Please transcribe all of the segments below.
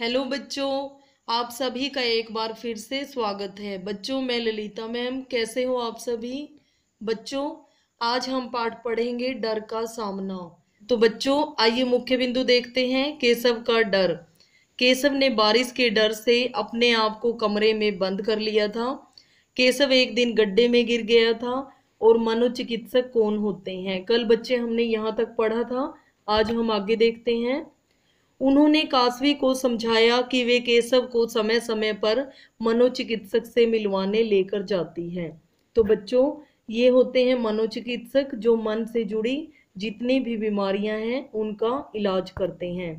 hello बच्चों आप सभी का एक बार फिर से स्वागत है बच्चों मैं ललिता मैम कैसे हो आप सभी बच्चों आज हम पाठ पढ़ेंगे डर का सामना तो बच्चों आइए मुख्य बिंदु देखते हैं केशव का डर केशव ने बारिश के डर से अपने आप को कमरे में बंद कर लिया था केशव एक दिन गड्ढे में गिर गया था और मनोचिकित्सक कौन होते हैं कल बच्चे हमने यहाँ तक पढ़ा था आज हम आगे देखते हैं उन्होंने कासवी को समझाया कि वे केशव को समय समय पर मनोचिकित्सक से मिलवाने लेकर जाती हैं तो बच्चों ये होते हैं मनोचिकित्सक जो मन से जुड़ी जितनी भी बीमारियां हैं उनका इलाज करते हैं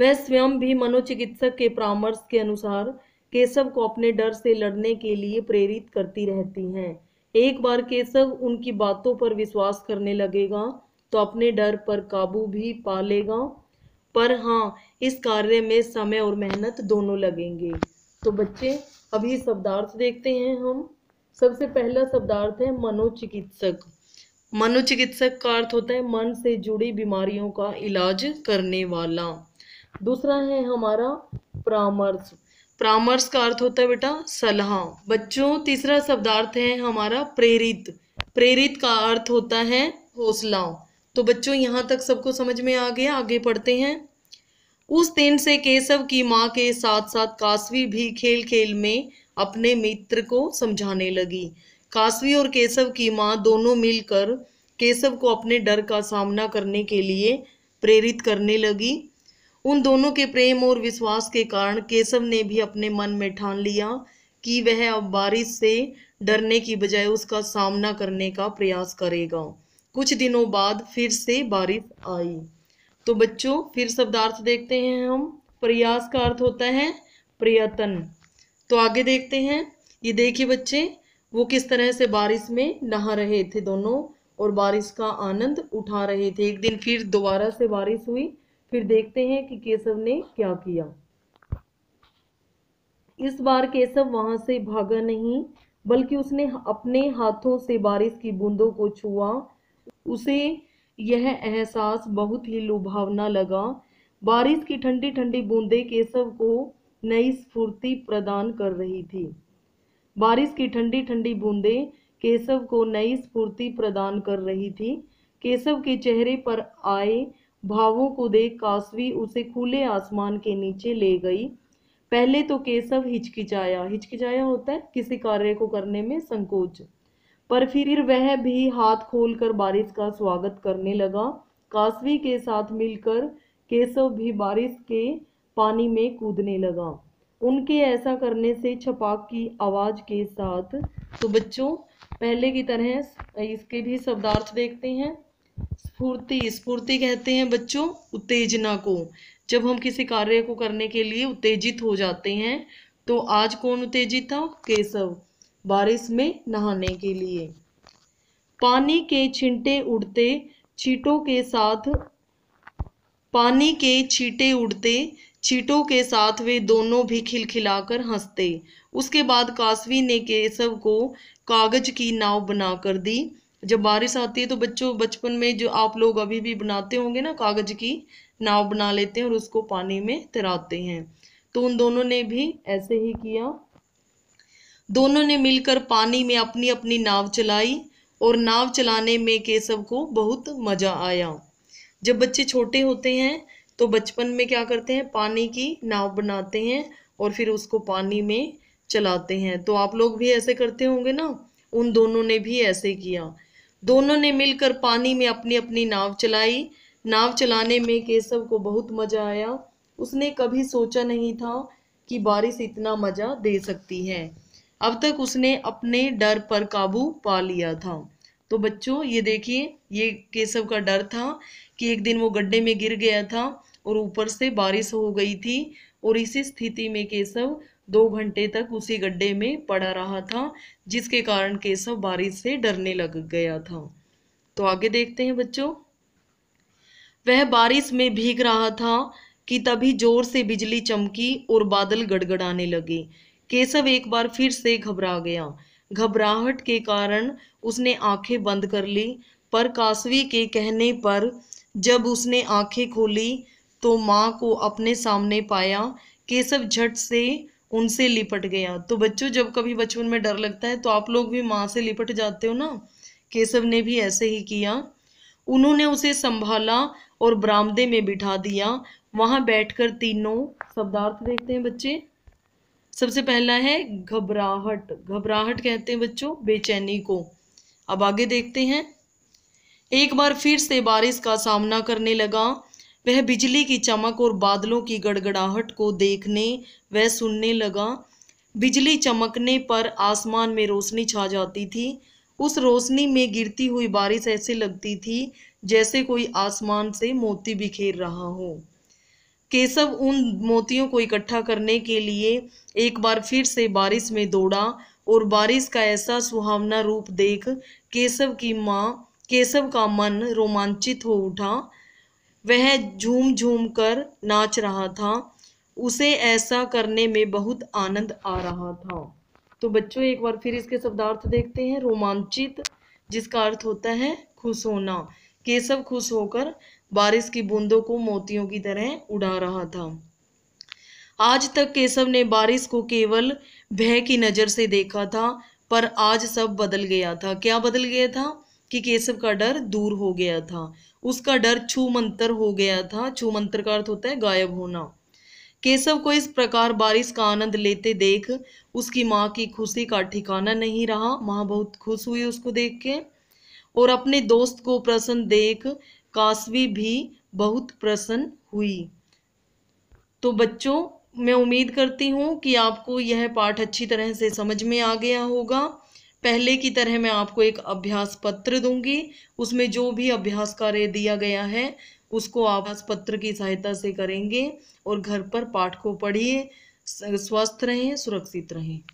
वह स्वयं भी मनोचिकित्सक के परामर्श के अनुसार केशव को अपने डर से लड़ने के लिए प्रेरित करती रहती हैं एक बार केशव उनकी बातों पर विश्वास करने लगेगा तो अपने डर पर काबू भी पा लेगा पर हाँ इस कार्य में समय और मेहनत दोनों लगेंगे तो बच्चे अभी शब्दार्थ देखते हैं हम सबसे पहला शब्दार्थ है मनोचिकित्सक मनोचिकित्सक का अर्थ होता है मन से जुड़ी बीमारियों का इलाज करने वाला दूसरा है हमारा परामर्श परामर्श का अर्थ होता है बेटा सलाह बच्चों तीसरा शब्दार्थ है हमारा प्रेरित प्रेरित का अर्थ होता है हौसला तो बच्चों यहाँ तक सबको समझ में आ गया आगे पढ़ते हैं उस दिन से केशव की माँ के साथ साथ कासवी भी खेल खेल में अपने मित्र को समझाने लगी कासवी और केशव की माँ दोनों मिलकर केशव को अपने डर का सामना करने के लिए प्रेरित करने लगी उन दोनों के प्रेम और विश्वास के कारण केशव ने भी अपने मन में ठान लिया कि वह अब बारिश से डरने की बजाय उसका सामना करने का प्रयास करेगा कुछ दिनों बाद फिर से बारिश आई तो बच्चों फिर शब्दार्थ देखते हैं हम प्रयास का अर्थ होता है प्रयत्न तो आगे देखते हैं ये देखिए बच्चे वो किस तरह से बारिश में नहा रहे थे दोनों और बारिश का आनंद उठा रहे थे एक दिन फिर दोबारा से बारिश हुई फिर देखते हैं कि केशव ने क्या किया इस बार केशव वहां से भागा नहीं बल्कि उसने अपने हाथों से बारिश की बूंदों को छुआ उसे यह एहसास बहुत ही लुभावना लगा बारिश की ठंडी ठंडी बूंदें केशव को नई स्फूर्ति प्रदान कर रही थी बारिश की ठंडी ठंडी बूंदें केशव को नई स्फूर्ति प्रदान कर रही थी केशव के चेहरे पर आए भावों को देख कासवी उसे खुले आसमान के नीचे ले गई पहले तो केशव हिचकिचाया हिचकिचाया होता है किसी कार्य को करने में संकोच पर फिर वह भी हाथ खोलकर बारिश का स्वागत करने लगा कासवी के साथ मिलकर केशव भी बारिश के पानी में कूदने लगा उनके ऐसा करने से छपाक की आवाज़ के साथ तो बच्चों पहले की तरह इसके भी शब्दार्थ देखते हैं स्फूर्ति स्फूर्ति कहते हैं बच्चों उत्तेजना को जब हम किसी कार्य को करने के लिए उत्तेजित हो जाते हैं तो आज कौन उत्तेजित था केशव बारिश में नहाने के लिए पानी के छिंटे उड़ते चीटों के साथ पानी के छींटे उड़ते चीटों के साथ वे दोनों भी खिलखिलाकर हंसते उसके बाद कासवी ने केशव को कागज की नाव बना कर दी जब बारिश आती है तो बच्चों बचपन में जो आप लोग अभी भी बनाते होंगे ना कागज की नाव बना लेते हैं और उसको पानी में तैराते हैं तो उन दोनों ने भी ऐसे ही किया दोनों ने मिलकर पानी में अपनी अपनी नाव चलाई और नाव चलाने में केशव को बहुत मज़ा आया जब बच्चे छोटे होते हैं तो बचपन में क्या करते हैं पानी की नाव बनाते हैं और फिर उसको पानी में चलाते हैं तो आप लोग भी ऐसे करते होंगे ना उन दोनों ने भी ऐसे किया दोनों ने मिलकर पानी में अपनी अपनी नाव चलाई नाव चलाने में केशव को बहुत मज़ा आया उसने कभी सोचा नहीं था कि बारिश इतना मज़ा दे सकती है अब तक उसने अपने डर पर काबू पा लिया था तो बच्चों ये देखिए ये केशव का डर था कि एक दिन वो गड्ढे में गिर गया था और ऊपर से बारिश हो गई थी और इसी स्थिति में केशव दो घंटे तक उसी गड्ढे में पड़ा रहा था जिसके कारण केशव बारिश से डरने लग गया था तो आगे देखते हैं बच्चों वह बारिश में भीग रहा था कि तभी जोर से बिजली चमकी और बादल गड़गड़ाने लगे केशव एक बार फिर से घबरा गया घबराहट के कारण उसने आंखें बंद कर ली पर कासवी के कहने पर जब उसने आंखें खोली तो माँ को अपने सामने पाया केशव झट से उनसे लिपट गया तो बच्चों जब कभी बचपन में डर लगता है तो आप लोग भी माँ से लिपट जाते हो ना केशव ने भी ऐसे ही किया उन्होंने उसे संभाला और बरामदे में बिठा दिया वहाँ बैठकर तीनों शब्दार्थ देखते हैं बच्चे सबसे पहला है घबराहट घबराहट कहते हैं बच्चों बेचैनी को अब आगे देखते हैं एक बार फिर से बारिश का सामना करने लगा वह बिजली की चमक और बादलों की गड़गड़ाहट को देखने व सुनने लगा बिजली चमकने पर आसमान में रोशनी छा जाती थी उस रोशनी में गिरती हुई बारिश ऐसे लगती थी जैसे कोई आसमान से मोती बिखेर रहा हो केशव उन मोतियों को इकट्ठा करने के लिए एक बार फिर से बारिश में दौड़ा और बारिश का ऐसा सुहावना रूप देख केशव की माँ केशव का मन रोमांचित हो उठा वह झूम झूम कर नाच रहा था उसे ऐसा करने में बहुत आनंद आ रहा था तो बच्चों एक बार फिर इसके शब्दार्थ देखते हैं रोमांचित जिसका अर्थ होता है खुश होना केशव खुश होकर बारिश की बूंदों को मोतियों की तरह उड़ा रहा था आज तक केशव ने बारिश को केवल भय की नज़र से देखा था पर आज सब बदल गया था क्या बदल गया था कि केशव का डर दूर हो गया था उसका डर छू हो गया था छू का अर्थ होता है गायब होना केशव को इस प्रकार बारिश का आनंद लेते देख उसकी माँ की खुशी का ठिकाना नहीं रहा माँ बहुत खुश हुई उसको देख के और अपने दोस्त को प्रसन्न देख कासवी भी बहुत प्रसन्न हुई तो बच्चों मैं उम्मीद करती हूँ कि आपको यह पाठ अच्छी तरह से समझ में आ गया होगा पहले की तरह मैं आपको एक अभ्यास पत्र दूंगी उसमें जो भी अभ्यास कार्य दिया गया है उसको आवास पत्र की सहायता से करेंगे और घर पर पाठ को पढ़िए स्वस्थ रहें सुरक्षित रहें